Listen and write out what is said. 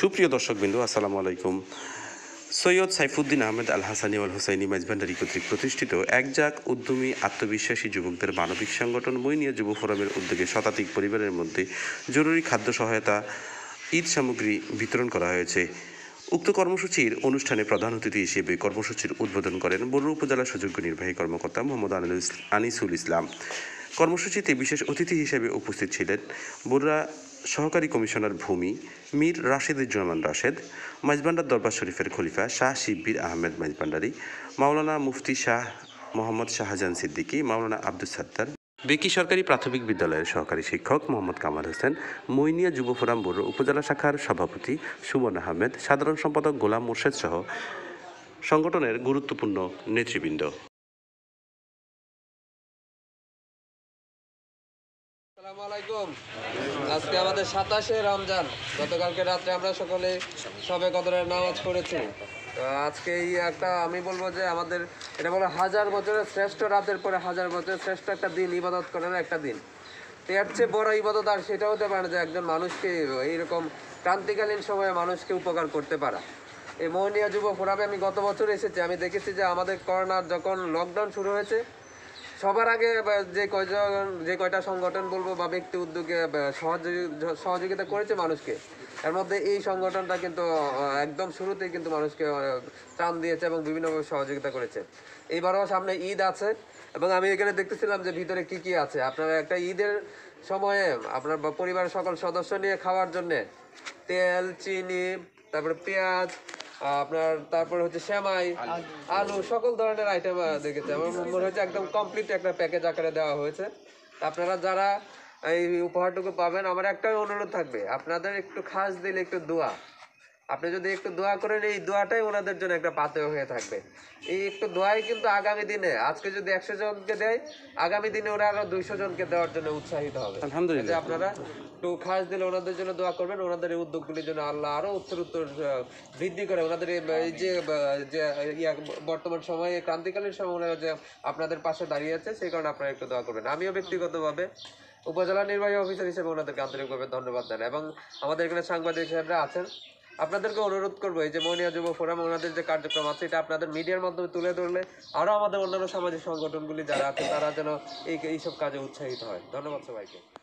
সুপ্রিয় দর্শকবিন্দু আসসালামু আলাইকুম সৈয়দ সাইফুদ্দিন আহমেদ আল হাসানি আল হুসাইনি মেজভান্ডারি কর্তৃক প্রতিষ্ঠিত একজাক উদ্যমী আত্মবিশ্বাসী যুবকদের মানবিক সংগঠন নিয়ে যুব ফোরামের উদ্যোগে শতাধিক পরিবারের মধ্যে জরুরি খাদ্য সহায়তা ঈদ সামগ্রী বিতরণ করা হয়েছে উক্ত কর্মসূচির অনুষ্ঠানে প্রধান অতিথি হিসেবে কর্মসূচির উদ্বোধন করেন বরু উপজেলা সুযোগ্য নির্বাহী কর্মকর্তা মোহাম্মদ আনিসুল ইসলাম কর্মসূচিতে বিশেষ অতিথি হিসেবে উপস্থিত ছিলেন বরুড়া সহকারী কমিশনার ভূমি মীর রাশেদুজ্জামান রাশেদ মাইজবান্ডার দরবার শরীফের খলিফা শাহ শিববির আহমেদ মাইজবান্ডারি মাওলানা মুফতি শাহ মোহাম্মদ শাহজাহান সিদ্দিকী মাওলানা আব্দুল সাত্তার বিকি সরকারি প্রাথমিক বিদ্যালয়ের সহকারী শিক্ষক মোহাম্মদ কামাল হোসেন মইনিয়া যুব ফোরাম বড় উপজেলা শাখার সভাপতি সুমন আহমেদ সাধারণ সম্পাদক গোলাম মোর্শেদ সহ সংগঠনের গুরুত্বপূর্ণ নেতৃবৃন্দ আজকে আমাদের সাতাশে রমজান গতকালকে রাত্রে আমরা সকলে সবে কদরের নামাজ পড়েছি আজকে এই একটা আমি বলবো যে আমাদের এটা বলে হাজার বছরের শ্রেষ্ঠ রাতের পরে হাজার বছরের শ্রেষ্ঠ একটা দিন ইবাদত করার একটা দিন এর চেয়ে বড় ইবাদত আর সেটা হতে পারে যে একজন মানুষকে এইরকম ক্রান্তিকালীন সময়ে মানুষকে উপকার করতে পারা এই মোহনিয়া যুব ফোরামে আমি গত বছর এসেছি আমি দেখেছি যে আমাদের করোনার যখন লকডাউন শুরু হয়েছে সবার আগে যে কয়জন যে কয়টা সংগঠন বলবো বা ব্যক্তি উদ্যোগে সহযোগিতা করেছে মানুষকে এর মধ্যে এই সংগঠনটা কিন্তু একদম শুরুতেই কিন্তু মানুষকে চান দিয়েছে এবং বিভিন্নভাবে সহযোগিতা করেছে এইবারও সামনে ঈদ আছে এবং আমি এখানে দেখতেছিলাম যে ভিতরে কি কি আছে আপনারা একটা ঈদের সময়ে আপনার পরিবারের সকল সদস্য নিয়ে খাওয়ার জন্যে তেল চিনি তারপরে পেঁয়াজ আপনার তারপর হচ্ছে শ্যামাই আলু সকল ধরনের আইটেম দেখেছে আমার মনে হচ্ছে একদম কমপ্লিট একটা প্যাকেজ আকারে দেওয়া হয়েছে আপনারা যারা এই উপহারটুকু পাবেন আমার একটাই অনুরোধ থাকবে আপনাদের একটু খাস দিলে একটু দোয়া আপনি যদি একটু দোয়া করেন এই দোয়াটাই ওনাদের জন্য একটা পাথেয় হয়ে থাকবে এই একটু দোয়াই কিন্তু আগামী দিনে আজকে যদি একশো জনকে দেয় আগামী দিনে ওরা আরো দুইশো জনকে দেওয়ার জন্য উৎসাহিত হবে আচ্ছা, আপনারা একটু খাস দিলে ওনাদের জন্য দোয়া করবেন ওনাদের এই উদ্যোগগুলির জন্য আল্লাহ আরো উত্তর উত্তর বৃদ্ধি করে ওনাদের এই যে বর্তমান সময়ে ক্রান্তিকালীন সময় ওনারা যে আপনাদের পাশে দাঁড়িয়ে আছে সেই কারণে আপনারা একটু দোয়া করবেন আমিও ব্যক্তিগতভাবে উপজেলা নির্বাহী অফিসার হিসেবে ওনাদেরকে আন্তরিকভাবে ধন্যবাদ দেন এবং আমাদের এখানে সাংবাদিক হিসাবে আছেন আপনাদেরকে অনুরোধ করবো এই যে মনিয়া যুব ফোরাম ওনাদের যে কার্যক্রম আছে এটা আপনাদের মিডিয়ার মাধ্যমে তুলে ধরলে আরও আমাদের অন্যান্য সামাজিক সংগঠনগুলি যারা আছে তারা যেন এই এইসব কাজে উৎসাহিত হয় ধন্যবাদ সবাইকে